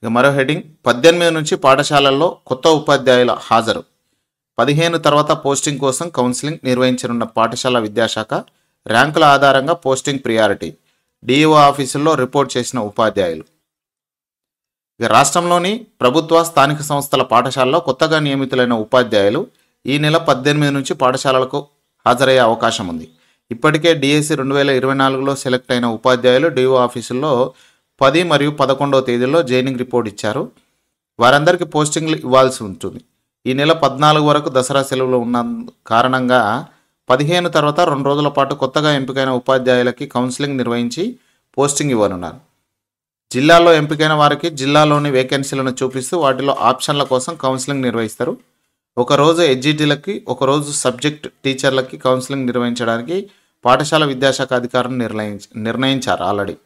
ఇక మరో హెడ్డింగ్ పద్దెనిమిది నుంచి పాఠశాలల్లో కొత్త ఉపాధ్యాయుల హాజరు పదిహేను తర్వాత పోస్టింగ్ కోసం కౌన్సిలింగ్ నిర్వహించనున్న పాఠశాల విద్యాశాఖ ర్యాంకుల ఆధారంగా పోస్టింగ్ ప్రియారిటీ డిఓ ఆఫీసుల్లో రిపోర్ట్ చేసిన ఉపాధ్యాయులు ఇక రాష్ట్రంలోని ప్రభుత్వ స్థానిక సంస్థల పాఠశాలలో కొత్తగా నియమితులైన ఉపాధ్యాయులు ఈ నెల పద్దెనిమిది నుంచి పాఠశాలలకు హాజరయ్యే అవకాశం ఉంది ఇప్పటికే డిఎస్సి రెండు వేల ఇరవై నాలుగులో సెలెక్ట్ అయిన ఉపాధ్యాయులు డిఓ ఆఫీసుల్లో పది మరియు పదకొండవ తేదీల్లో జైనింగ్ రిపోర్ట్ ఇచ్చారు వారందరికీ పోస్టింగ్లు ఇవ్వాల్సి ఉంటుంది ఈ నెల పద్నాలుగు వరకు దసరా సెలవులు ఉన్న కారణంగా పదిహేను తర్వాత రెండు రోజుల పాటు కొత్తగా ఎంపికైన ఉపాధ్యాయులకి కౌన్సిలింగ్ నిర్వహించి పోస్టింగ్ ఇవ్వనున్నారు జిల్లాలో ఎంపికైన వారికి జిల్లాలోని వేకెన్సీలను చూపిస్తూ వాటిలో ఆప్షన్ల కోసం కౌన్సిలింగ్ నిర్వహిస్తారు ఒకరోజు ఎడ్జిటీలకి ఒకరోజు సబ్జెక్ట్ టీచర్లకి కౌన్సిలింగ్ నిర్వహించడానికి పాఠశాల విద్యాశాఖ అధికారులు నిర్ణయించ నిర్ణయించారు ఆల్రెడీ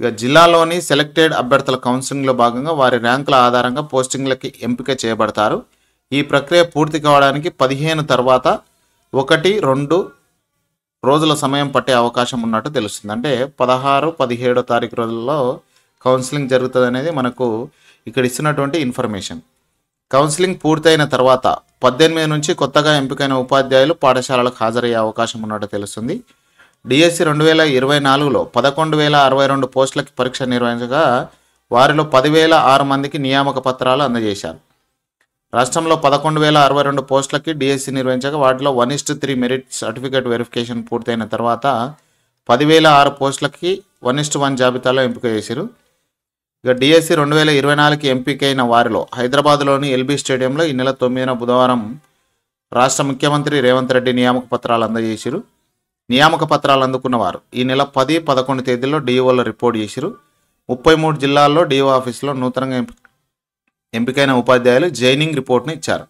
ఇక జిల్లాలోని సెలెక్టెడ్ అభ్యర్థుల కౌన్సిలింగ్లో భాగంగా వారి ర్యాంకుల ఆధారంగా పోస్టింగ్లకి ఎంపిక చేయబడతారు ఈ ప్రక్రియ పూర్తి కావడానికి పదిహేను తర్వాత ఒకటి రెండు రోజుల సమయం పట్టే అవకాశం ఉన్నట్టు తెలుస్తుంది అంటే పదహారు పదిహేడో తారీఖు రోజుల్లో కౌన్సిలింగ్ జరుగుతుంది అనేది మనకు ఇక్కడ ఇస్తున్నటువంటి ఇన్ఫర్మేషన్ కౌన్సిలింగ్ పూర్తయిన తర్వాత పద్దెనిమిది నుంచి కొత్తగా ఎంపికైన ఉపాధ్యాయులు పాఠశాలలకు హాజరయ్యే అవకాశం ఉన్నట్టు తెలుస్తుంది డిఎస్సి రెండు వేల ఇరవై నాలుగులో పదకొండు వేల అరవై రెండు పోస్టులకి పరీక్ష నిర్వహించగా వారిలో పదివేల ఆరు మందికి నియామక పత్రాలు అందజేశారు రాష్ట్రంలో పదకొండు వేల అరవై రెండు పోస్టులకి డిఎస్సి నిర్వహించగా వాటిలో one is to three merit certificate verification పూర్తయిన తర్వాత పదివేల ఆరు పోస్టులకి వన్ ఇస్ట్ వన్ జాబితాలో ఎంపిక చేశారు ఇక డిఎస్సి రెండు వేల ఇరవై నాలుగుకి ఎంపిక అయిన వారిలో హైదరాబాద్లోని ఎల్బీ స్టేడియంలో ఈ నెల తొమ్మిదిన బుధవారం రాష్ట్ర ముఖ్యమంత్రి రేవంత్ రెడ్డి నియామక పత్రాలు అందజేశారు నియామక పత్రాలు అందుకున్నవారు ఈ నెల పది పదకొండు తేదీల్లో డిఓలో రిపోర్ట్ చేసిరు ముప్పై మూడు జిల్లాల్లో డిఓ ఆఫీసులో నూతనంగా ఎంపికైన ఉపాధ్యాయులు జైనింగ్ రిపోర్ట్ను ఇచ్చారు